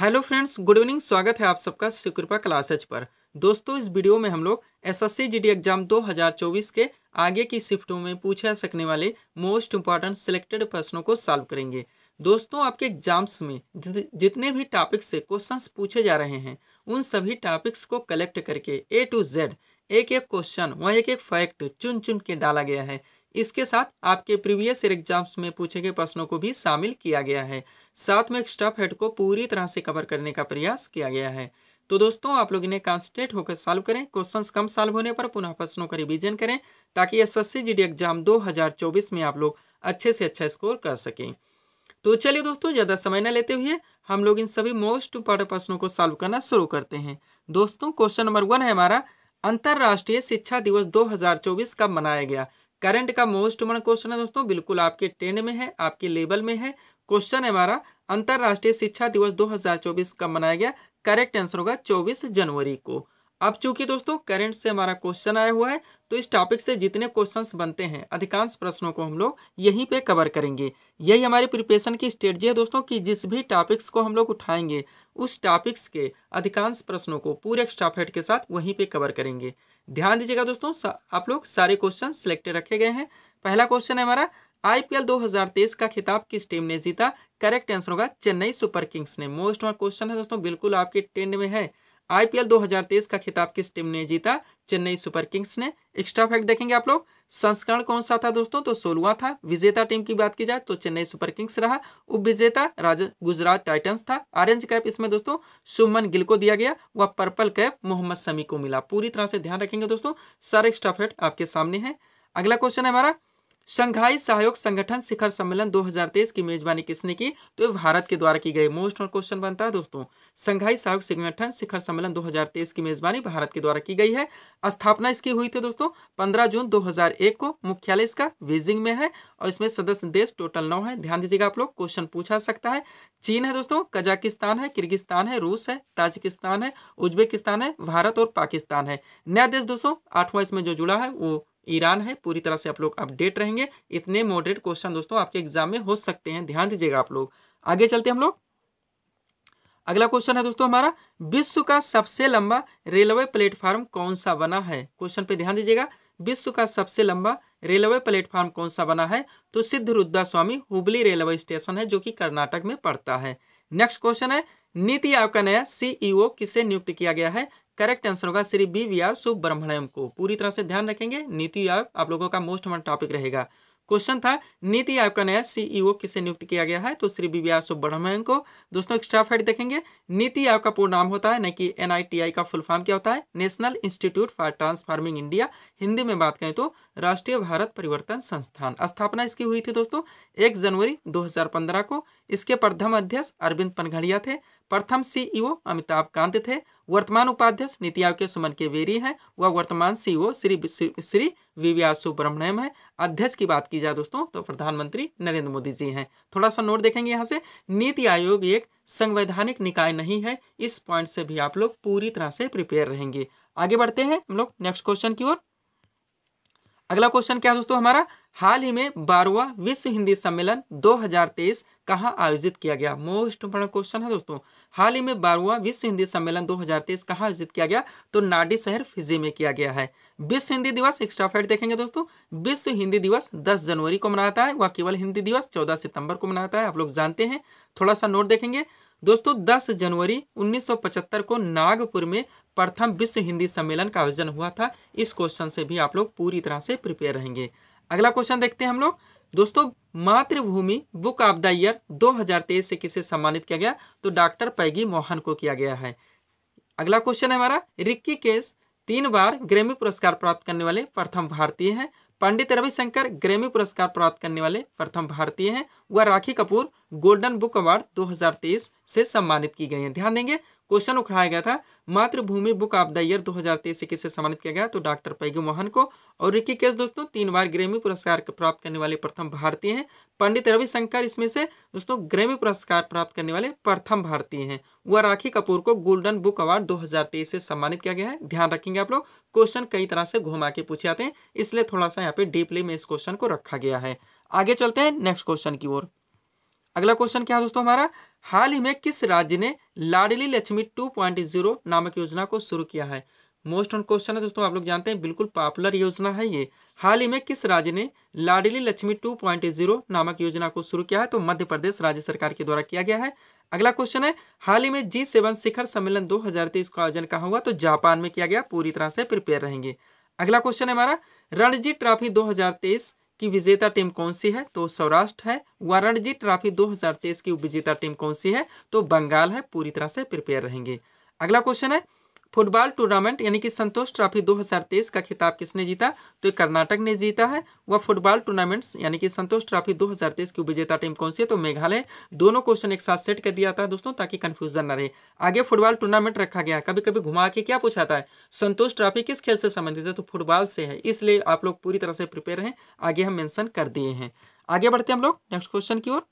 hello friends good evening स्वागत है आप सबका सुकृपा क्लासेज पर दोस्तों इस वीडियो में हम लोग एस एस एग्जाम 2024 के आगे की शिफ्टों में पूछा सकने वाले मोस्ट इंपॉर्टेंट सिलेक्टेड प्रश्नों को सॉल्व करेंगे दोस्तों आपके एग्जाम्स में जितने भी टॉपिक से क्वेश्चंस पूछे जा रहे हैं उन सभी टॉपिक्स को कलेक्ट करके ए टू जेड एक एक क्वेश्चन व एक एक फैक्ट चुन चुन के डाला गया है इसके साथ आपके प्रीवियस ईयर एग्जाम्स में पूछे गए प्रश्नों को भी शामिल किया गया है साथ में स्टफ हेड को पूरी तरह से कवर करने का प्रयास किया गया है तो दोस्तों आप लोग इन्हें कॉन्सेंट्रेट होकर सॉल्व करें क्वेश्चंस कम सॉल्व होने पर पुनः प्रश्नों का रिवीजन करें ताकि एस एस एग्जाम 2024 में आप लोग अच्छे से अच्छा स्कोर कर सकें तो चलिए दोस्तों ज़्यादा समय न लेते हुए हम लोग इन सभी मोस्ट इंपॉर्टेंट प्रश्नों को सॉल्व करना शुरू करते हैं दोस्तों क्वेश्चन नंबर वन है हमारा अंतर्राष्ट्रीय शिक्षा दिवस 2024 कब मनाया गया करंट का मोस्ट मन क्वेश्चन है दोस्तों बिल्कुल आपके ट्रेंड में है आपके लेवल में है क्वेश्चन है हमारा अंतर्राष्ट्रीय शिक्षा दिवस 2024 कब मनाया गया करेक्ट आंसर होगा 24 जनवरी को अब चूंकि दोस्तों करंट से हमारा क्वेश्चन आया हुआ है तो इस टॉपिक से जितने क्वेश्चंस बनते हैं अधिकांश प्रश्नों को हम लोग यहीं पे कवर करेंगे यही हमारी प्रिपरेशन की स्ट्रेटजी है दोस्तों कि जिस भी टॉपिक्स को हम लोग उठाएंगे उस टॉपिक्स के अधिकांश प्रश्नों को पूरे स्टॉप हेड के साथ वहीं पर कवर करेंगे ध्यान दीजिएगा दोस्तों आप लोग सारे क्वेश्चन सिलेक्टेड रखे गए हैं पहला क्वेश्चन है हमारा आईपीएल 2023 का खिताब किस टीम ने जीता करेक्ट आंसर होगा चेन्नई सुपर किंग्स ने मोस्ट वहाँ क्वेश्चन है दोस्तों बिल्कुल आपके टेंड में है आईपीएल 2023 का खिताब किस टीम ने जीता चेन्नई सुपर किंग्स ने एक्स्ट्रा फैक्ट देखेंगे आप लोग संस्करण कौन सा था दोस्तों तो सोलवा था विजेता टीम की बात की जाए तो चेन्नई सुपर किंग्स रहा उप विजेता गुजरात टाइटंस था ऑरेंज कैप इसमें दोस्तों सुमन गिल को दिया गया व पर्पल कैप मोहम्मद समी को मिला पूरी तरह से ध्यान रखेंगे दोस्तों सारे एक्स्ट्रा फैक्ट आपके सामने है अगला क्वेश्चन है हमारा शंघाई सहयोग संगठन शिखर सम्मेलन 2023 की मेजबानी किसने की तो भारत के द्वारा की गई मोस्ट और क्वेश्चन बनता है दोस्तों शंघाई सहयोग संगठन शिखर सम्मेलन 2023 की मेजबानी भारत के द्वारा की गई है स्थापना इसकी हुई थी दोस्तों 15 जून 2001 को मुख्यालय इसका बीजिंग में है और इसमें सदस्य देश टोटल नौ है ध्यान दीजिएगा आप लोग क्वेश्चन पूछा सकता है चीन है दोस्तों कजाकिस्तान है किर्गिस्तान है रूस है ताजिकिस्तान है उज्बेकिस्तान है भारत और पाकिस्तान है नया देश दोस्तों आठवां इसमें जो जुड़ा है वो ईरान है पूरी तरह से आप लोग अपडेट रहेंगे इतने मॉडरेट क्वेश्चन दोस्तों आपके एग्जाम में हो सकते हैं ध्यान दीजिएगा आप लोग आगे चलते हम लोग अगला क्वेश्चन है दोस्तों हमारा विश्व का सबसे लंबा रेलवे प्लेटफार्म कौन सा बना है क्वेश्चन पे ध्यान दीजिएगा विश्व का सबसे लंबा रेलवे प्लेटफार्म कौन सा बना है तो Siddharoodha Swami Hubli railway station है जो कि कर्नाटक में पड़ता है नेक्स्ट क्वेश्चन है नीति आयोग का नया सीईओ e किसे नियुक्त किया गया है करेक्ट आंसर होगा Shri B V R Subrahmanyam को पूरी तरह से ध्यान रखेंगे नीति आयोग आप लोगों का मोस्ट हमारा टॉपिक रहेगा क्वेश्चन था नीति आयोग का नया सीईओ e किसे नियुक्त किया गया है तो Shri B V R Subrahmanyam को दोस्तों एक्स्ट्रा हेड देखेंगे नीति आयोग का पूर्ण नाम होता है न कि एनआईटीआई का फुल फॉर्म क्या होता है National Institute for Transforming India Hindi में बात करें तो राष्ट्रीय भारत परिवर्तन संस्थान स्थापना इसकी हुई थी दोस्तों एक जनवरी 2015 को इसके प्रथम अध्यक्ष अरविंद पनघड़िया थे प्रथम सीईओ e अमिताभ कांत थे वर्तमान उपाध्यक्ष नीति आयोग के सुमन के वेरी हैं वह वर्तमान CEO e Shri Shri VVR Subrahmanyam है अध्यक्ष की बात की जाए दोस्तों तो प्रधानमंत्री नरेंद्र मोदी जी हैं थोड़ा सा नोट देखेंगे यहाँ से नीति आयोग एक संवैधानिक निकाय नहीं है इस पॉइंट से भी आप लोग पूरी तरह से प्रिपेयर रहेंगे आगे बढ़ते हैं हम लोग नेक्स्ट क्वेश्चन की ओर अगला क्वेश्चन क्या है दोस्तों हमारा हाल ही में बारवा विश्व हिंदी सम्मेलन 2023 कहाँ आयोजित किया गया मोस्ट इंपोर्टेंट क्वेश्चन है दोस्तों हाल ही में बारहवा विश्व हिंदी सम्मेलन 2023 कहाँ आयोजित किया गया तो नाडी शहर फिजी में किया गया है विश्व हिंदी दिवस एक्स्ट्रा फैट देखेंगे दोस्तों विश्व हिंदी दिवस 10 जनवरी को मनाता है वह केवल हिंदी दिवस चौदह सितंबर को मनाता है आप लोग जानते हैं थोड़ा सा नोट देखेंगे दोस्तों दस जनवरी उन्नीस को नागपुर में प्रथम विश्व हिंदी सम्मेलन का आयोजन हुआ था इस क्वेश्चन से भी आप लोग पूरी तरह से प्रिपेयर रहेंगे अगला क्वेश्चन देखते हैं हम लोग दोस्तों मातृभूमि बुक ऑफ द ईयर 2023 से किसे सम्मानित किया गया तो डॉक्टर पैगी मोहन को किया गया है अगला क्वेश्चन है हमारा रिक्की केस तीन बार ग्रेमी पुरस्कार प्राप्त करने वाले प्रथम भारतीय हैं पंडित रविशंकर ग्रेमी पुरस्कार प्राप्त करने वाले प्रथम भारतीय हैं वह Rakhi Kapoor golden book award 2023 से सम्मानित की गई हैं ध्यान देंगे क्वेश्चन उठाया गया था मातृभूमि बुक ऑफ द ईयर 2023 से किसे सम्मानित किया गया तो डॉक्टर पैगू मोहन को और रिकी केस दोस्तों तीन बार ग्रेमी पुरस्कार प्राप्त करने वाले प्रथम भारतीय हैं पंडित रविशंकर इसमें से दोस्तों ग्रेमी पुरस्कार प्राप्त करने वाले प्रथम भारतीय हैं वह राखी कपूर को गोल्डन बुक अवार्ड 2023 से सम्मानित किया गया है ध्यान रखेंगे आप लोग क्वेश्चन कई तरह से घुमा के पूछे जाते हैं इसलिए थोड़ा सा यहाँ पे डीपली में इस क्वेश्चन को रखा गया है आगे चलते हैं नेक्स्ट क्वेश्चन की ओर अगला क्वेश्चन क्या है दोस्तों हमारा हाल ही में किस राज्य ने लाडली लक्ष्मी 2.0 नामक योजना को शुरू किया है मोस्ट ऑन क्वेश्चन है दोस्तों आप लोग जानते हैं बिल्कुल पॉपुलर योजना है ये हाल ही में किस राज्य ने लाडली लक्ष्मी 2.0 नामक योजना को शुरू किया है तो मध्य प्रदेश राज्य सरकार के द्वारा किया गया है अगला क्वेश्चन है हाल ही में जी सेवन शिखर सम्मेलन 2023 का आयोजन कहा हुआ तो जापान में किया गया पूरी तरह से प्रिपेयर रहेंगे अगला क्वेश्चन है हमारा रणजी ट्रॉफी तेईस कि विजेता टीम कौन सी है तो सौराष्ट्र है वाराणसी ट्रॉफी 2023 की विजेता टीम कौन सी है तो बंगाल है पूरी तरह से प्रिपेयर रहेंगे अगला क्वेश्चन है फुटबॉल टूर्नामेंट यानी कि संतोष ट्रॉफी 2023 का खिताब किसने जीता तो ये कर्नाटक ने जीता है वह फुटबॉल टूर्नामेंट्स यानी कि संतोष ट्रॉफी 2023 की विजेता टीम कौन सी है तो मेघालय दोनों क्वेश्चन एक साथ सेट कर दिया था दोस्तों ताकि कंफ्यूजन ना रहे आगे फुटबॉल टूर्नामेंट रखा गया कभी कभी घुमा के क्या पूछा था संतोष ट्रॉफी किस खेल से संबंधित है तो फुटबॉल से है इसलिए आप लोग पूरी तरह से प्रिपेयर हैं आगे हम मैंशन कर दिए हैं आगे बढ़ते हैं हम लोग नेक्स्ट क्वेश्चन की ओर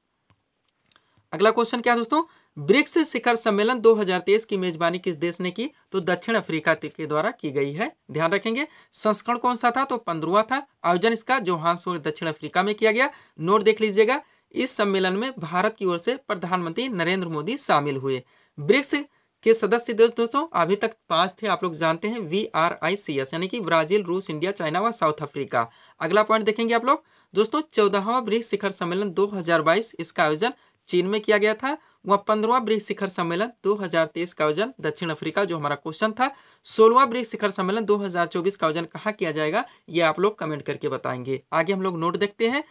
अगला क्वेश्चन क्या है दोस्तों ब्रिक्स शिखर सम्मेलन 2023 की मेजबानी किस देश ने की तो दक्षिण अफ्रीका के द्वारा की गई है ध्यान रखेंगे संस्करण कौन सा था तो पंद्रवा था आयोजन इसका जोहानसबर्ग दक्षिण अफ्रीका में किया गया नोट देख लीजिएगा इस सम्मेलन में भारत की ओर से प्रधानमंत्री नरेंद्र मोदी शामिल हुए ब्रिक्स के सदस्य देश दोस्तों अभी तक पांच थे आप लोग जानते हैं V R I C S यानी कि ब्राजील रूस इंडिया चाइना व साउथ अफ्रीका अगला पॉइंट देखेंगे आप लोग दोस्तों चौदहवा ब्रिक्स शिखर सम्मेलन 2022 इसका आयोजन चीन में किया गया था वह पंद्रवा ब्रिक्स शिखर सम्मेलन 2023 का आयोजन दक्षिण अफ्रीका जो हमारा क्वेश्चन था सोलवा ब्रिक्स शिखर सम्मेलन 2024 का आयोजन कहाँ किया जाएगा ये आप लोग कमेंट करके बताएंगे आगे हम लोग नोट देखते हैं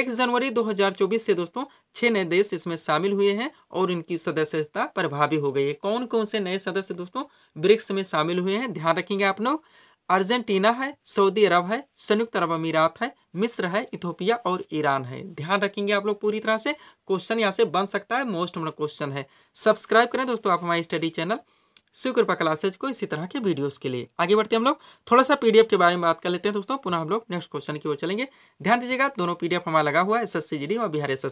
एक जनवरी 2024 से दोस्तों छह नए देश इसमें शामिल हुए हैं और इनकी सदस्यता प्रभावी हो गई है कौन कौन से नए सदस्य दोस्तों ब्रिक्स में शामिल हुए हैं ध्यान रखेंगे आप लोग अर्जेंटीना है सऊदी अरब है संयुक्त अरब अमीरात है मिस्र है इथोपिया और ईरान है ध्यान रखेंगे आप लोग पूरी तरह से क्वेश्चन यहाँ से बन सकता है मोस्ट मोड क्वेश्चन है सब्सक्राइब करें दोस्तों आप हमारे स्टडी चैनल सुकृपा क्लासेज को इसी तरह के वीडियोस के लिए आगे बढ़ते हैं हम लोग थोड़ा सा पीडीएफ के बारे में बात कर लेते हैं दोस्तों पुनः हम लोग नेक्स्ट क्वेश्चन की ओर चलेंगे ध्यान दीजिएगा दोनों पीडीएफ हमारा लगा हुआ है एस एस और बिहार एस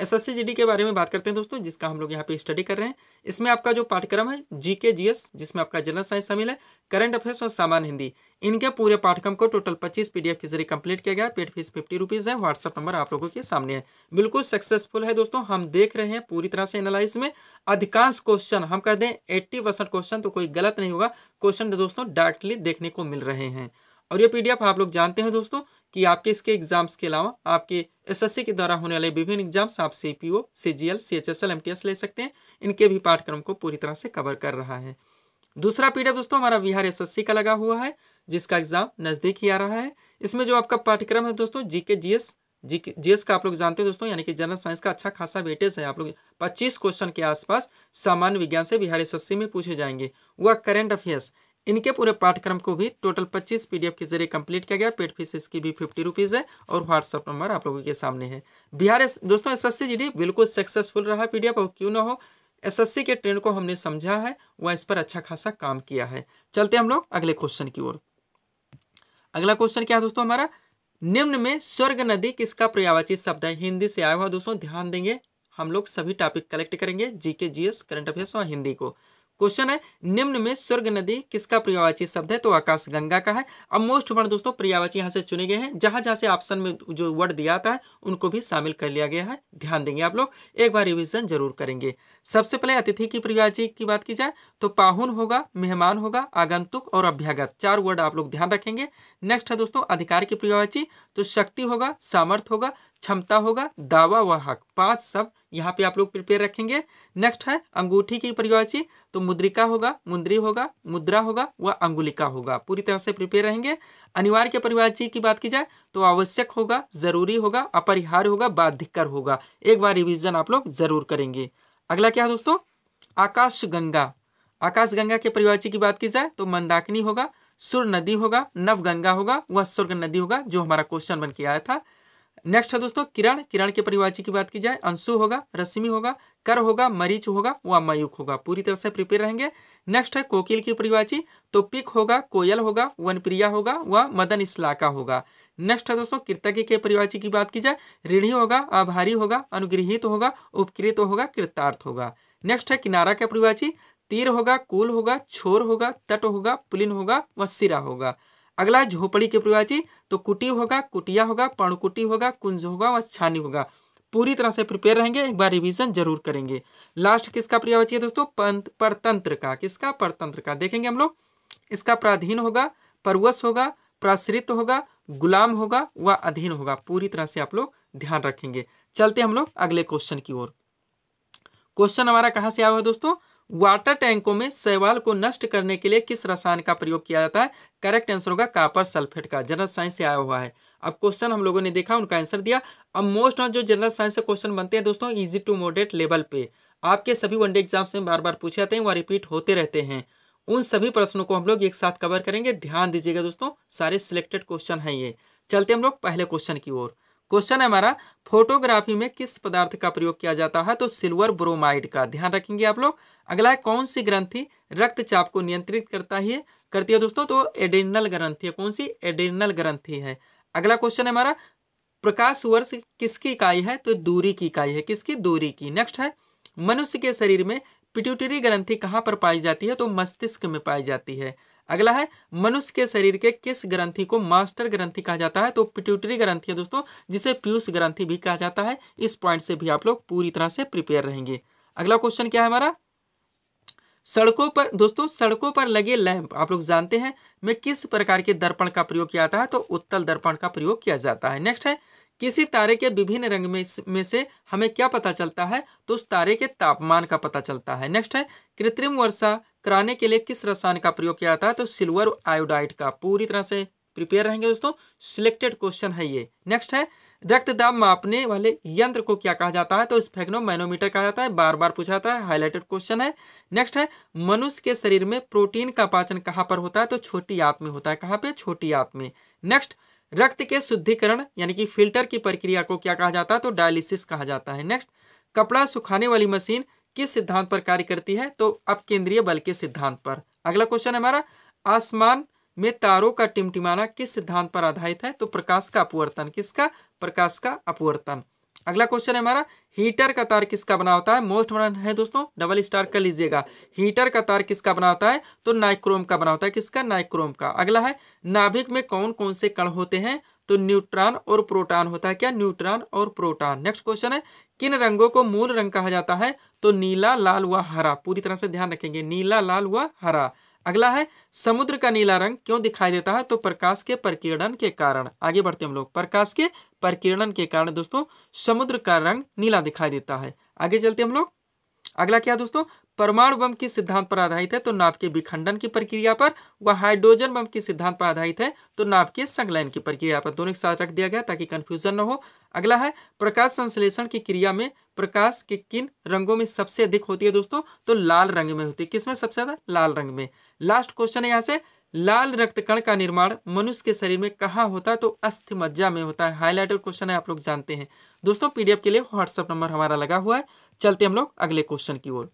एस एस के बारे में बात करते हैं दोस्तों जिसका हम लोग यहाँ पे स्टडी कर रहे हैं इसमें आपका जो पाठ्यक्रम है जीके एस जिसमें आपका जनरल साइंस शामिल है करंट अफेयर्स और सामान्य हिंदी इनके पूरे पाठ्यक्रम को टोटल पच्चीस पीडीएफ के जरिए कंप्लीट किया गया पेड फीस फिफ्टी रुपीज़ है व्हाट्सअप नंबर आप लोगों के सामने है बिल्कुल सक्सेसफुल है दोस्तों हम देख रहे हैं पूरी तरह से एनालाइज में अधिकांश क्वेश्चन हम कर दें एट्टी क्वेश्चन तो कोई गलत नहीं होगा क्वेश्चन दोस्तों डायरेक्टली देखने को मिल रहे हैं और ये पी आप लोग जानते हैं दोस्तों कि आपके इसके एग्जाम्स के अलावा आपके एसएससी के द्वारा होने वाले विभिन्न एग्जाम्स आप C P O C G L C H S L M T S ले सकते हैं इनके भी पाठ्यक्रम को पूरी तरह से कवर कर रहा है दूसरा पीडीएफ दोस्तों हमारा बिहार एसएससी का लगा हुआ है जिसका एग्जाम नज़दीक ही आ रहा है इसमें जो आपका पाठ्यक्रम है दोस्तों जीके जीएस जीएस का आप लोग जानते हैं दोस्तों यानी कि जनरल साइंस का अच्छा खासा वेटेज है आप लोग 25 क्वेश्चन के आसपास सामान्य विज्ञान से बिहार एसएससी में पूछे जाएंगे वह करंट अफेयर्स इनके पूरे पाठ्यक्रम को भी टोटल पच्चीस पीडीएफ के जरिए कंप्लीट किया गया पेड फीस इसकी भी फिफ्टी रुपीज़ है और व्हाट्सअप नंबर आप लोगों के सामने है बिहार एस दोस्तों एस एस बिल्कुल सक्सेसफुल रहा पी और क्यों ना हो एसएससी के ट्रेंड को हमने समझा है वह इस पर अच्छा खासा काम किया है चलते हम लोग अगले क्वेश्चन की ओर अगला क्वेश्चन क्या है दोस्तों हमारा निम्न में स्वर्ग नदी किसका पर्यावाची शब्द है हिंदी से आया हुआ दोस्तों ध्यान देंगे हम लोग सभी टॉपिक कलेक्ट करेंगे जीके जीएस करंट अफेयर्स और हिंदी को क्वेश्चन है निम्न में स्वर्ग नदी किसका प्रियावाची शब्द है तो आकाश गंगा का है अब मोस्ट वर्ड दोस्तों प्रियावाची यहाँ से चुने गए हैं जहां जहां से ऑप्शन में जो वर्ड दिया आता है उनको भी शामिल कर लिया गया है ध्यान देंगे आप लोग एक बार रिविजन जरूर करेंगे सबसे पहले अतिथि की परिभाषा की बात की जाए तो पाहुन होगा मेहमान होगा आगंतुक और अभ्यागत चार वर्ड आप लोग ध्यान रखेंगे नेक्स्ट है दोस्तों अधिकार की परिभाषा तो शक्ति होगा सामर्थ्य होगा क्षमता होगा दावा व हक पांच सब यहाँ पे आप लोग प्रिपेयर रखेंगे नेक्स्ट है अंगूठी की परिभाषा तो मुद्रिका होगा मुद्री होगा मुद्रा होगा व अंगुलिका होगा पूरी तरह से प्रिपेयर रहेंगे अनिवार्य के परिभाषा की बात की जाए तो आवश्यक होगा जरूरी होगा अपरिहार्य होगा बाध्यकर होगा एक बार रिविजन आप लोग जरूर करेंगे अगला क्या है दोस्तों आकाश गंगा के परिवाची की बात की जाए तो मंदाकिनी होगा सुर नदी होगा नवगंगा होगा वह स्वर्ग नदी होगा जो हमारा क्वेश्चन बन के आया था नेक्स्ट है दोस्तों किरण किरण के परिवाची की बात की जाए अंशु होगा रश्मि होगा कर होगा मरीच होगा व मयूक होगा पूरी तरह से प्रिपेयर रहेंगे नेक्स्ट है कोकिल की परिवाची तो पिक होगा कोयल होगा वनप्रिया होगा व मदन इसलाका होगा नेक्स्ट है दोस्तों कृतज्ञ के परिवाची की बात की जाए ऋणी होगा आभारी होगा अनुगृहित होगा उपकृत होगा कृतार्थ होगा नेक्स्ट है किनारा का परिवाची तीर होगा कुल होगा छोर होगा तट होगा पुलिन होगा व सिरा होगा अगला झोपड़ी के परिवाची तो कुटी होगा कुटिया होगा पर्णकुटी होगा कुंज होगा व छानी होगा पूरी तरह से प्रिपेयर रहेंगे एक बार रिवीजन जरूर करेंगे लास्ट किसका पर्यावची है दोस्तों परतंत्र का किसका परतंत्र का देखेंगे हम लोग इसका प्राधीन होगा परवस होगा प्राश्रित होगा गुलाम होगा व अधीन होगा पूरी तरह से आप लोग ध्यान रखेंगे चलते हम लोग अगले क्वेश्चन की ओर क्वेश्चन हमारा कहाँ से आया हुआ है दोस्तों वाटर टैंकों में शैवाल को नष्ट करने के लिए किस रसायन का प्रयोग किया जाता है करेक्ट आंसर होगा कापर सल्फेट का जनरल साइंस से आया हुआ है अब क्वेश्चन हम लोगों ने देखा उनका आंसर दिया अब मोस्ट ऑफ जो जनरल साइंस से क्वेश्चन बनते हैं दोस्तों इजी टू मोडेट लेवल पे आपके सभी वनडे एग्जाम्स में बार बार पूछे जाते हैं वह रिपीट होते रहते हैं उन सभी प्रश्नों को हम लोग एक साथ कवर करेंगे ध्यान दीजिएगा दोस्तों सारे सिलेक्टेड क्वेश्चन हैं ये चलते हम लोग पहले क्वेश्चन की ओर क्वेश्चन है हमारा फोटोग्राफी में किस पदार्थ का प्रयोग किया जाता है तो सिल्वर ब्रोमाइड का ध्यान रखेंगे आप लोग अगला है कौन सी ग्रंथि रक्तचाप को नियंत्रित करता है करती है दोस्तों तो एडेनल ग्रंथि है कौन सी एडेनल ग्रंथि है अगला क्वेश्चन है हमारा प्रकाश वर्ष किसकी इकाई है तो दूरी की इकाई है किसकी दूरी की नेक्स्ट है मनुष्य के शरीर में पिट्यूटरी ग्रंथि कहाँ पर पाई जाती है तो मस्तिष्क में पाई जाती है अगला है मनुष्य के शरीर के किस ग्रंथि को मास्टर ग्रंथि कहा जाता है तो पिट्यूटरी ग्रंथि है दोस्तों जिसे पीयूष ग्रंथि भी कहा जाता है इस पॉइंट से भी आप लोग पूरी तरह से प्रिपेयर रहेंगे अगला क्वेश्चन क्या है हमारा सड़कों पर दोस्तों सड़कों पर लगे लैंप आप लोग जानते हैं में किस प्रकार के दर्पण का प्रयोग किया जाता है तो उत्तल दर्पण का प्रयोग किया जाता है नेक्स्ट है किसी तारे के विभिन्न रंग में में से हमें क्या पता चलता है तो उस तारे के तापमान का पता चलता है नेक्स्ट है कृत्रिम वर्षा कराने के लिए किस रसायन का प्रयोग किया जाता है तो सिल्वर आयोडाइड का पूरी तरह से प्रिपेयर रहेंगे दोस्तों सिलेक्टेड क्वेश्चन है ये नेक्स्ट है रक्तदाब मापने वाले यंत्र को क्या कहा जाता है तो मैनोमीटर कहा जाता है बार बार पूछा जाता है हाईलाइटेड क्वेश्चन है नेक्स्ट है मनुष्य के शरीर में प्रोटीन का पाचन कहाँ पर होता है तो छोटी आत में होता है कहाँ पे छोटी आत में नेक्स्ट रक्त के शुद्धिकरण यानी कि फिल्टर की प्रक्रिया को क्या कहा जाता है तो डायलिसिस कहा जाता है नेक्स्ट कपड़ा सुखाने वाली मशीन किस सिद्धांत पर कार्य करती है तो केंद्रीय बल के सिद्धांत पर अगला क्वेश्चन हमारा आसमान में तारों का टिमटिमाना किस सिद्धांत पर आधारित है तो प्रकाश का अपवर्तन किसका प्रकाश का अपवर्तन अगला क्वेश्चन है हमारा हीटर का तार किसका बना होता है मोस्ट वन है दोस्तों डबल स्टार कर लीजिएगा हीटर का तार किसका बना होता है तो नाइक्रोम का बना होता है किसका नाइक्रोम का अगला है नाभिक में कौन कौन से कण होते हैं तो न्यूट्रॉन और प्रोटॉन होता है क्या न्यूट्रॉन और प्रोटॉन नेक्स्ट क्वेश्चन है किन रंगों को मूल रंग कहा जाता है तो नीला लाल व हरा पूरी तरह से ध्यान रखेंगे नीला लाल व हरा अगला है समुद्र का नीला रंग क्यों दिखाई देता है तो प्रकाश के प्रकीर्णन के कारण आगे बढ़ते हम लोग प्रकाश के प्रकीर्णन के कारण दोस्तों समुद्र का रंग नीला दिखाई देता है आगे चलते हम लोग अगला क्या दोस्तों परमाणु बम के सिद्धांत पर आधारित है तो नाप के विखंडन की प्रक्रिया पर व हाइड्रोजन बम के सिद्धांत पर आधारित है तो नाप के संगलन की प्रक्रिया पर दोनों के साथ रख दिया गया ताकि कन्फ्यूजन न हो अगला है प्रकाश संश्लेषण की क्रिया में प्रकाश के किन रंगों में सबसे अधिक होती है दोस्तों तो लाल रंग में होती है किसमें सबसे ज्यादा लाल रंग में लास्ट क्वेश्चन है यहाँ से लाल रक्त कण का निर्माण मनुष्य के शरीर में कहाँ होता है तो अस्थि मज्जा में होता है हाईलाइटर क्वेश्चन है आप लोग जानते हैं दोस्तों पीडीएफ के लिए व्हाट्सएप नंबर हमारा लगा हुआ है चलते हम लोग अगले क्वेश्चन की ओर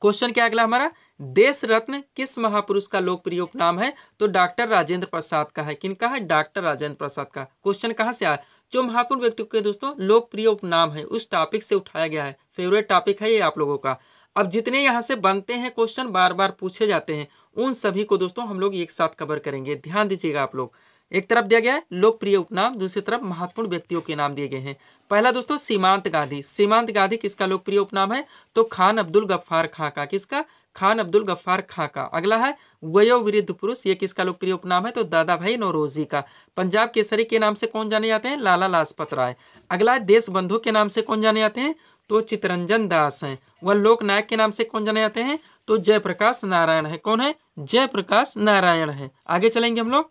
क्वेश्चन क्या अगला हमारा देश रत्न किस महापुरुष का लोकप्रिय उपनाम है तो डॉक्टर राजेंद्र प्रसाद का है किनका है डॉक्टर राजेंद्र प्रसाद का क्वेश्चन कहाँ से आया जो महापुरुष व्यक्ति के दोस्तों लोकप्रिय उपनाम है उस टॉपिक से उठाया गया है फेवरेट टॉपिक है ये आप लोगों का अब जितने यहाँ से बनते हैं क्वेश्चन बार बार पूछे जाते हैं उन सभी को दोस्तों हम लोग एक साथ कवर करेंगे ध्यान दीजिएगा आप लोग एक तरफ दिया गया है लोकप्रिय उपनाम दूसरी तरफ महत्वपूर्ण व्यक्तियों के नाम दिए गए हैं पहला दोस्तों सीमांत गांधी सीमांत गांधी किसका लोकप्रिय उपनाम है तो खान अब्दुल गफ्फार खां का किसका खान अब्दुल गफ्फार खां का अगला है वयोवृद्ध पुरुष ये किसका लोकप्रिय उपनाम है तो दादा भाई नौरोजी का पंजाब केसरी के नाम से कौन जाने जाते हैं लाला लाजपत राय अगला है देश बंधु के नाम से कौन जाने जाते हैं तो चितरंजन दास हैं वह लोकनायक के नाम से कौन जाने जाते हैं तो जयप्रकाश नारायण है कौन है जयप्रकाश नारायण है आगे चलेंगे हम लोग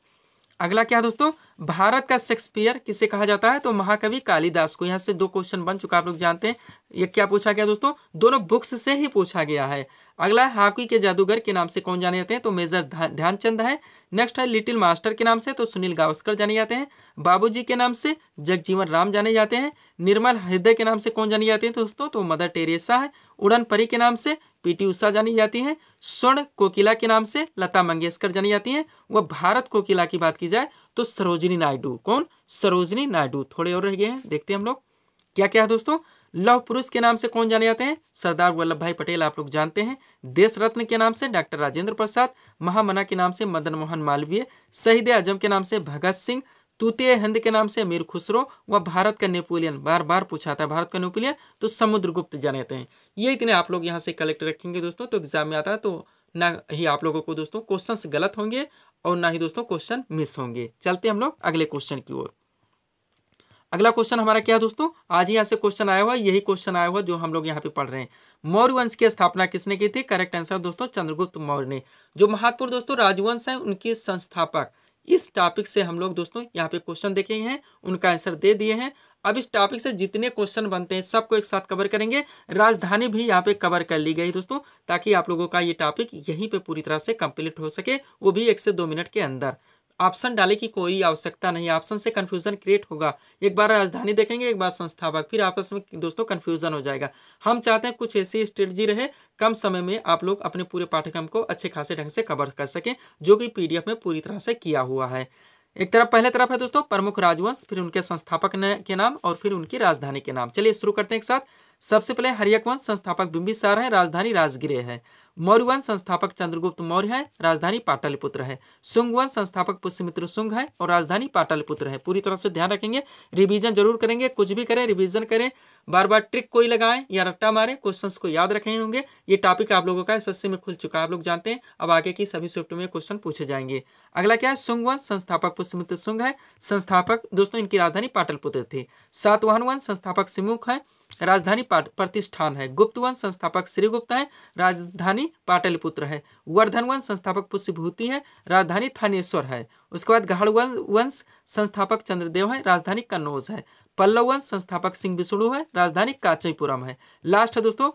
अगला क्या है दोस्तों भारत का शेक्सपियर किसे कहा जाता है तो महाकवि कालिदास को यहाँ से दो क्वेश्चन बन चुका आप लोग जानते हैं ये क्या पूछा गया दोस्तों दोनों बुक्स से ही पूछा गया है अगला है हाकी के जादूगर के नाम से कौन जाने जाते हैं तो मेजर ध्यानचंद है नेक्स्ट है लिटिल मास्टर के नाम से तो सुनील गावस्कर जाने जाते हैं बाबू के नाम से जगजीवन राम जाने जाते हैं निर्मल हृदय के नाम से कौन जाने जाते हैं दोस्तों तो मदर टेरेसा है उड़न परी के नाम से पीटी उषा जानी जाती हैं स्वर्ण कोकिला के नाम से लता मंगेशकर जानी जाती हैं वह भारत कोकिला की बात की जाए तो सरोजनी नायडू कौन सरोजनी नायडू थोड़े और रह गए हैं देखते हैं हम लोग क्या क्या है दोस्तों लव पुरुष के नाम से कौन जाने जाते हैं सरदार वल्लभ भाई पटेल आप लोग जानते हैं देश रत्न के नाम से डॉक्टर राजेंद्र प्रसाद महामना के नाम से मदन मोहन मालवीय शहीद आजम के नाम से भगत सिंह तूते हिंद के नाम से अमीर खुसरो व भारत का नेपोलियन बार बार पूछा था भारत का नेपोलियन तो समुद्रगुप्त जाने जाते हैं ये इतने आप लोग यहाँ से कलेक्ट रखेंगे दोस्तों तो एग्जाम में आता है तो ना ही आप लोगों को दोस्तों क्वेश्चन गलत होंगे और ना ही दोस्तों क्वेश्चन मिस होंगे चलते हम लोग अगले क्वेश्चन की ओर अगला क्वेश्चन हमारा क्या है दोस्तों आज यहाँ से क्वेश्चन आया हुआ यही क्वेश्चन आया हुआ जो हम लोग यहाँ पे पढ़ रहे हैं मौर्य वंश की स्थापना किसने की थी करेक्ट आंसर दोस्तों चंद्रगुप्त मौर्य ने जो महत्वपूर्ण दोस्तों राजवंश है उनके संस्थापक इस टॉपिक से हम लोग दोस्तों यहाँ पे क्वेश्चन देखे हैं उनका आंसर दे दिए हैं अब इस टॉपिक से जितने क्वेश्चन बनते हैं सबको एक साथ कवर करेंगे राजधानी भी यहाँ पे कवर कर ली गई दोस्तों ताकि आप लोगों का ये टॉपिक यहीं पे पूरी तरह से कंप्लीट हो सके वो भी एक से दो मिनट के अंदर ऑप्शन डाले की कोई आवश्यकता नहीं ऑप्शन से कन्फ्यूजन क्रिएट होगा एक बार राजधानी देखेंगे एक बार संस्थापक फिर आपस में दोस्तों कन्फ्यूजन हो जाएगा हम चाहते हैं कुछ ऐसी स्ट्रेटजी रहे कम समय में आप लोग अपने पूरे पाठ्यक्रम को अच्छे खासे ढंग से कवर कर सकें जो कि पी में पूरी तरह से किया हुआ है एक तरफ पहले तरफ है दोस्तों प्रमुख राजवंश फिर उनके संस्थापक के नाम और फिर उनकी राजधानी के नाम चलिए शुरू करते हैं एक साथ सबसे पहले हरियक वंश संस्थापक बिंबिसार है राजधानी राजगिरे है मौर्य वंश संस्थापक चंद्रगुप्त मौर्य है राजधानी पाटलिपुत्र है सुंग वंश संस्थापक पुष्यमित्र सुंग है और राजधानी पाटलिपुत्र है पूरी तरह से ध्यान रखेंगे रिवीजन जरूर करेंगे कुछ भी करें रिवीजन करें बार बार ट्रिक कोई लगाएं या रट्टा मारें क्वेश्चंस को याद रखे होंगे ये टॉपिक आप लोगों का सस्य में खुल चुका है आप लोग जानते हैं अब आगे की सभी स्विफ्ट में क्वेश्चन पूछे जाएंगे अगला क्या है सुंग वंश संस्थापक पुष्यमित्र सुंग है संस्थापक दोस्तों इनकी राजधानी पाटलपुत्र थी सातवाहन वंश संस्थापक सिमुख है राजधानी प्रतिष्ठान है गुप्तवंश संस्थापक श्रीगुप्त है राजधानी पाटलिपुत्र है वर्धन वंश संस्थापक पुष्यभूति है राजधानी थानेश्वर है उसके बाद गहाड़ वंश संस्थापक चंद्रदेव है राजधानी कन्नौज है पल्लव वंश संस्थापक सिंह विष्णु है राजधानी काचीपुरम है लास्ट है दोस्तों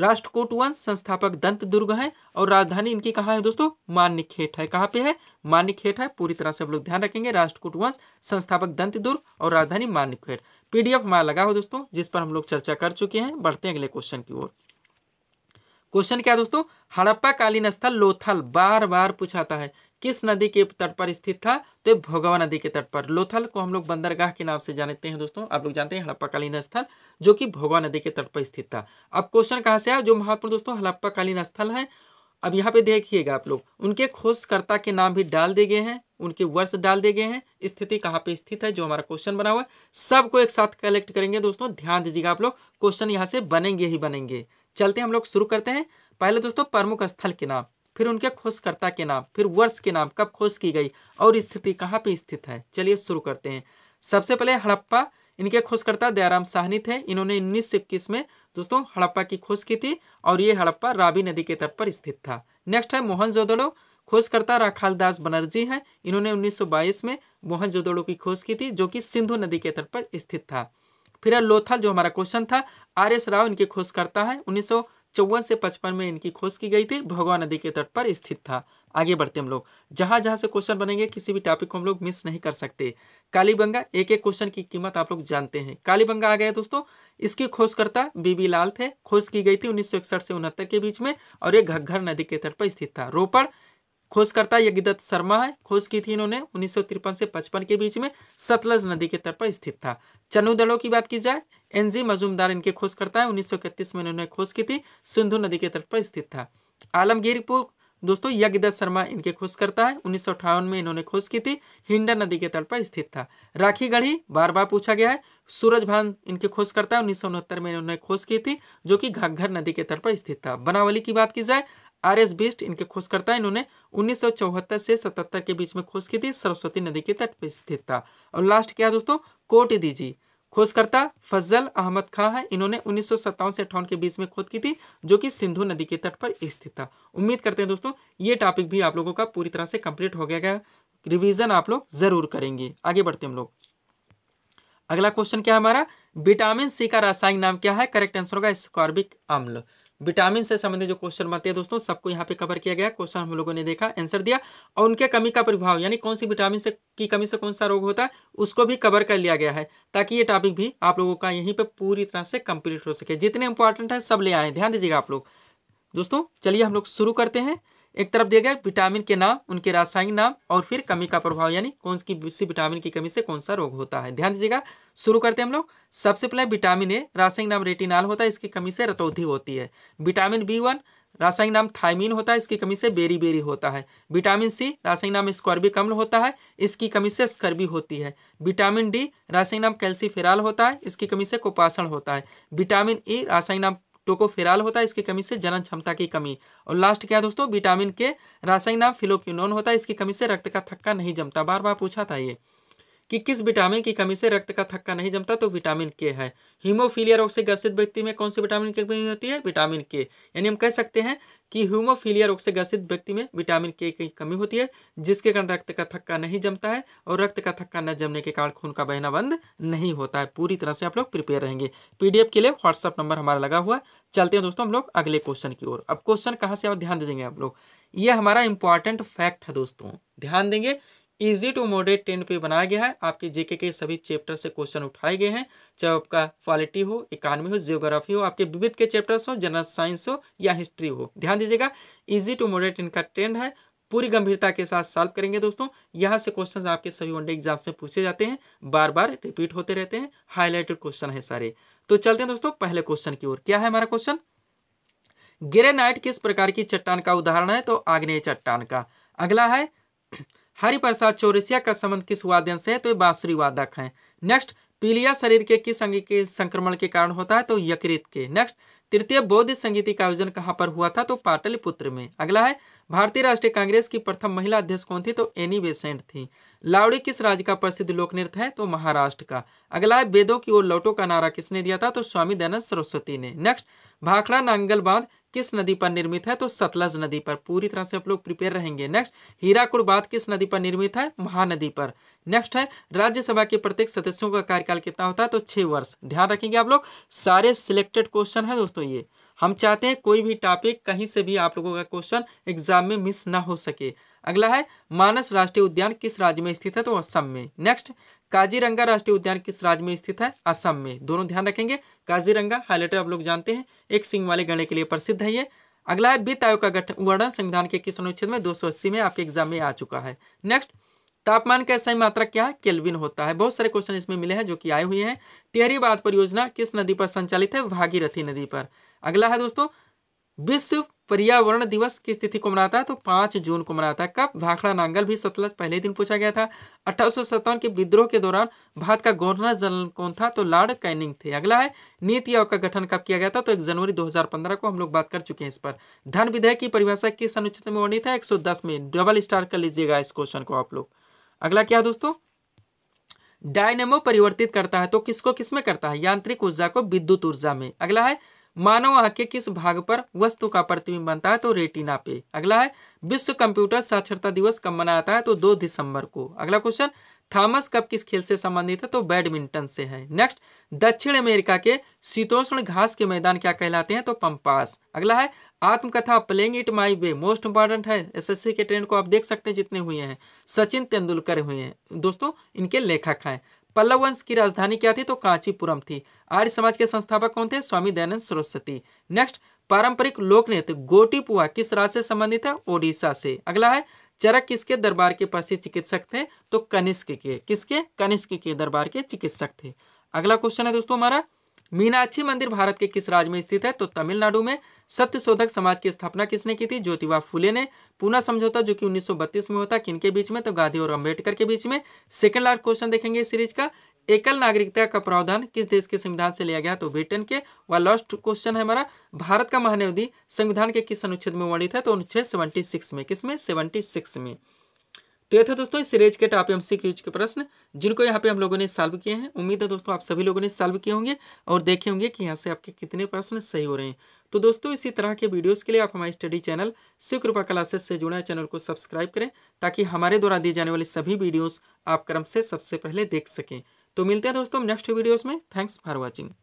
राष्ट्रकूट वंश संस्थापक दंत दुर्ग है और राजधानी इनकी कहाँ है दोस्तों मान्यखेट है कहाँ पे है मान्यखेट है पूरी तरह से हम लोग ध्यान रखेंगे राष्ट्रकूट वंश संस्थापक दंत दुर्ग और राजधानी मान्यखेट पीडीएफ हमारा लगा हो दोस्तों जिस पर हम लोग चर्चा कर चुके हैं बढ़ते हैं अगले क्वेश्चन की ओर क्वेश्चन क्या दोस्तों हड़प्पा कालीन स्थल लोथल बार बार पूछाता है किस नदी के तट पर स्थित था तो भोगवा नदी के तट पर लोथल को हम लोग बंदरगाह के नाम से जानते हैं दोस्तों आप लोग जानते हैं हड़प्पाकालीन स्थल जो कि भोगवा नदी के तट पर स्थित था अब क्वेश्चन कहाँ से आया जो महत्वपूर्ण दोस्तों हड़प्पाकालीन स्थल है अब यहाँ पे देखिएगा आप लोग उनके खोजकर्ता के नाम भी डाल दिए गए हैं उनके वर्ष डाल दिए गए हैं स्थिति कहाँ पे स्थित है जो हमारा क्वेश्चन बना हुआ है सबको एक साथ कलेक्ट करेंगे दोस्तों ध्यान दीजिएगा आप लोग क्वेश्चन यहाँ से बनेंगे ही बनेंगे चलते हम लोग शुरू करते हैं पहले दोस्तों प्रमुख स्थल के नाम फिर उनके खोजकर्ता के नाम फिर वर्ष के नाम कब खोज की गई और स्थिति कहाँ पे स्थित है चलिए शुरू करते हैं सबसे पहले हड़प्पा इनके खोजकर्ता दयाराम साहनी थे इन्होंने उन्नीस सौ इक्कीस में दोस्तों हड़प्पा की खोज की थी और ये हड़प्पा रावी नदी के तट पर स्थित था नेक्स्ट है मोहन जोदड़ो खोजकर्ता राखाल दास बनर्जी हैं इन्होंने 1922 में मोहन जोदड़ो की खोज की थी जो कि सिंधु नदी के तट पर स्थित था फिर लोथल जो हमारा क्वेश्चन था आर एस राव इनके खोजकर्ता हैं उन्नीस चौवन से पचपन में इनकी खोज की गई थी भगवा नदी के तट पर स्थित था आगे बढ़ते हम लोग जहाँ जहाँ से क्वेश्चन बनेंगे किसी भी टॉपिक को हम लोग मिस नहीं कर सकते कालीबंगा एक एक क्वेश्चन की कीमत आप लोग जानते हैं कालीबंगा आ गया दोस्तों इसकी खोजकर्ता बीबी लाल थे खोज की गई थी उन्नीस से उनहत्तर के बीच में और ये घग्घर नदी के तट पर स्थित था रोपड़ खोजकर्ता यज्ञदत्त शर्मा है खोज की थी इन्होंने उन्नीस से पचपन के बीच में सतलज नदी के तट पर स्थित था चनु दलों की बात की जाए एनजी मजूमदार इनके खोजकर्ता है उन्नीस में इन्होंने खोज की थी सिंधु नदी के तट पर स्थित था आलमगीरपुर दोस्तों यज्ञदत्त शर्मा इनके खोजकर्ता है उन्नीस में इन्होंने खोज की थी हिंडा नदी के तट पर स्थित था राखी गढ़ी बार बार पूछा गया है सूरज भान इनके खोजकर्ता है उन्नीस में इन्होंने खोज की थी जो कि घाघर नदी के तट पर स्थित था बनावली की बात की जाए आर एस बिस्ट इनके खोजकर्ता इन्होंने उन्नीस से सतहत्तर के बीच में खोज की थी सरस्वती नदी के तट पर स्थित था और लास्ट क्या दोस्तों कोट दीजिए खोजकर्ता फजल अहमद खां है इन्होंने उन्नीस से अट्ठावन के बीच में खोज की थी जो कि सिंधु नदी के तट पर स्थित था उम्मीद करते हैं दोस्तों ये टॉपिक भी आप लोगों का पूरी तरह से कंप्लीट हो गया रिविजन आप लोग जरूर करेंगे आगे बढ़ते हम लोग अगला क्वेश्चन क्या है हमारा विटामिन सी का रासायनिक नाम क्या है करेक्ट आंसर होगा स्कॉर्बिक अम्ल विटामिन से संबंधित जो क्वेश्चन बनते हैं दोस्तों सबको यहाँ पे कवर किया गया क्वेश्चन हम लोगों ने देखा आंसर दिया और उनके कमी का प्रभाव यानी कौन सी विटामिन से की कमी से कौन सा रोग होता है उसको भी कवर कर लिया गया है ताकि ये टॉपिक भी आप लोगों का यहीं पर पूरी तरह से कंप्लीट हो सके जितने इंपॉर्टेंट है सब ले आए ध्यान दीजिएगा आप लोग दोस्तों चलिए हम लोग शुरू करते हैं एक तरफ दिया गया विटामिन के नाम उनके रासायनिक नाम और फिर कमी का प्रभाव यानी कौन सी किसी विटामिन की कमी से कौन सा रोग होता है ध्यान दीजिएगा शुरू करते हैं हम लोग सबसे पहले विटामिन ए रासायनिक नाम रेटिनाल होता है इसकी कमी से रतौधि होती है विटामिन बी वन रासायनिक नाम थाइमिन होता है इसकी कमी से बेरी बेरी होता है विटामिन सी रासायनिक नाम स्कॉर्बी कम्ल होता है इसकी कमी से स्कर्बी होती है विटामिन डी रासायनिक नाम कैल्सीफेराल होता है इसकी कमी से कुपाषण होता है विटामिन ई रासायनिक नाम टोकोफेराल होता है इसकी कमी से जनन क्षमता की कमी और लास्ट क्या दोस्तों विटामिन के रासायनिक नाम फिलोक्यूनोन होता है इसकी कमी से रक्त का थक्का नहीं जमता बार बार पूछा था ये कि किस विटामिन की कमी से रक्त का थक्का नहीं जमता तो विटामिन के है हीमोफीलिया रोग से ग्रसित व्यक्ति में कौन सी विटामिन की कमी होती है विटामिन के यानी हम कह सकते हैं कि ह्यूमोफीलिया रोग से ग्रसित व्यक्ति में विटामिन के की कमी होती है जिसके कारण रक्त का थक्का नहीं जमता है और रक्त का थक्का न जमने के कारण खून का बहना बंद नहीं होता है पूरी तरह से आप लोग प्रिपेयर रहेंगे पीडीएफ के लिए व्हाट्सअप नंबर हमारा लगा हुआ चलते हैं दोस्तों हम लोग अगले क्वेश्चन की ओर अब क्वेश्चन कहाँ से आप ध्यान देंगे आप लोग ये हमारा इंपॉर्टेंट फैक्ट है दोस्तों ध्यान देंगे इजी टू मोडेट टेन पे बनाया गया है आपके जेके के सभी चैप्टर से क्वेश्चन उठाए गए हैं चाहे आपका पॉलिटी हो इकानमी हो जियोग्राफी हो आपके विविध के चैप्टर्स हो जनरल साइंस हो या हिस्ट्री हो ध्यान दीजिएगा इजी टू मोडेट इनका ट्रेंड है पूरी गंभीरता के साथ सॉल्व करेंगे दोस्तों यहाँ से क्वेश्चन आपके सभी वनडे एग्जाम से पूछे जाते हैं बार बार रिपीट होते रहते हैं हाईलाइटेड क्वेश्चन है सारे तो चलते हैं दोस्तों पहले क्वेश्चन की ओर क्या है हमारा क्वेश्चन ग्रेनाइट किस प्रकार की चट्टान का उदाहरण है तो आग्नेय चट्टान का अगला है हरिप्रसाद चौरसिया का संबंध किस वाद्यन से है तो ये बांसुरी वादक है नेक्स्ट पीलिया शरीर के किस अंग के संक्रमण के कारण होता है तो यकृत के नेक्स्ट तृतीय बौद्ध संगीति का आयोजन कहाँ पर हुआ था तो पाटलिपुत्र में अगला है भारतीय राष्ट्रीय कांग्रेस की प्रथम महिला अध्यक्ष कौन थी तो एनी बेसेंट थी लावड़ी किस राज्य का प्रसिद्ध लोक नृत्य है तो महाराष्ट्र का अगला है वेदों की ओर लौटो का नारा किसने दिया था तो स्वामी दयानंद सरस्वती ने नेक्स्ट भाखड़ा नांगल बांध किस नदी पर निर्मित है तो सतलज नदी पर पूरी तरह से आप लोग प्रिपेयर रहेंगे नेक्स्ट हीराकुड़ बांध किस नदी पर निर्मित है महानदी पर नेक्स्ट है राज्यसभा के प्रत्येक सदस्यों का कार्यकाल कितना होता है तो छह वर्ष ध्यान रखेंगे आप लोग सारे सिलेक्टेड क्वेश्चन है दोस्तों ये हम चाहते हैं कोई भी टॉपिक कहीं से भी आप लोगों का क्वेश्चन एग्जाम में मिस ना हो सके अगला है मानस राष्ट्रीय उद्यान किस राज्य में स्थित है तो असम में नेक्स्ट काजीरंगा राष्ट्रीय उद्यान किस राज्य में स्थित है असम में दोनों ध्यान रखेंगे काजीरंगा हाईलाइटर आप लोग जानते हैं एक सिंह वाले गणे के लिए प्रसिद्ध है ये अगला है वित्त आयोग का गठन वर्णन संविधान के किस अनुच्छेद में दो में आपके एग्जाम में आ चुका है नेक्स्ट तापमान का सही मात्रा क्या है केल्विन होता है बहुत सारे क्वेश्चन इसमें मिले हैं जो कि आए हुए हैं टिहरी बांध परियोजना किस नदी पर संचालित है भागीरथी नदी पर अगला है दोस्तों विश्व पर्यावरण दिवस किस तिथि को मनाता है तो पांच जून को मनाता है कब भाखड़ा नांगल भी सतलज पहले दिन पूछा गया था अठारह के विद्रोह के दौरान भारत का गवर्नर जनरल कौन था तो लॉर्ड कैनिंग थे अगला है नीति आयोग का गठन कब किया गया था तो एक जनवरी 2015 को हम लोग बात कर चुके हैं इस पर धन विधेयक की परिभाषा किस अनुच्छेद में वर्णित है एक में डबल स्टार कर लीजिएगा इस क्वेश्चन को आप लोग अगला क्या दोस्तों डायनेमो परिवर्तित करता है तो किसको किसमें करता है यांत्रिक ऊर्जा को विद्युत ऊर्जा में अगला है मानव आंख के किस भाग पर वस्तु का प्रतिबिंब बनता है तो रेटिना पे अगला है विश्व कंप्यूटर साक्षरता दिवस कब मनाया जाता है तो दो दिसंबर को अगला क्वेश्चन थॉमस कप किस खेल से संबंधित है तो बैडमिंटन से है नेक्स्ट दक्षिण अमेरिका के शीतोष्ण घास के मैदान क्या कहलाते हैं तो पंपास अगला है आत्मकथा playing it my way most important है एसएससी के ट्रेंड को आप देख सकते हैं जितने हुए हैं सचिन तेंदुलकर हुए हैं दोस्तों इनके लेखक हैं पल्लव वंश की राजधानी क्या थी तो कांचीपुरम थी आर्य समाज के संस्थापक कौन थे स्वामी दयानंद सरस्वती नेक्स्ट पारंपरिक लोक नृत्य गोटीपुआ किस राज्य से संबंधित है ओडिशा से अगला है चरक किसके दरबार के प्रसिद्ध चिकित्सक थे तो कनिष्क के किसके कनिष्क के दरबार के चिकित्सक थे अगला क्वेश्चन है दोस्तों हमारा मीनाक्षी मंदिर भारत के किस राज्य में स्थित है तो तमिलनाडु में सत्य शोधक समाज की स्थापना किसने की थी ज्योतिबा फुले ने पूना समझौता जो कि 1932 में होता किनके बीच में तो गांधी और अंबेडकर के बीच में सेकंड लास्ट क्वेश्चन देखेंगे इस सीरीज का एकल नागरिकता का प्रावधान किस देश के संविधान से लिया गया तो ब्रिटेन के व लास्ट क्वेश्चन है हमारा भारत का महानवधि संविधान के किस अनुच्छेद में वर्णित है तो अनुच्छेद सेवेंटी में किस में सेवेंटी में तो ये थे दोस्तों इस सीरीज के टॉप एम के प्रश्न जिनको यहाँ पे हम लोगों ने सॉल्व किए हैं उम्मीद है दोस्तों आप सभी लोगों ने सॉल्व किए होंगे और देखे होंगे कि यहाँ से आपके कितने प्रश्न सही हो रहे हैं तो दोस्तों इसी तरह के वीडियोस के लिए आप हमारे स्टडी चैनल कृपा क्लासेस से जुड़ा चैनल को सब्सक्राइब करें ताकि हमारे द्वारा दिए जाने वाले सभी वीडियोज आप क्रम से सबसे पहले देख सकें तो मिलते हैं दोस्तों नेक्स्ट वीडियोज में थैंक्स फॉर वॉचिंग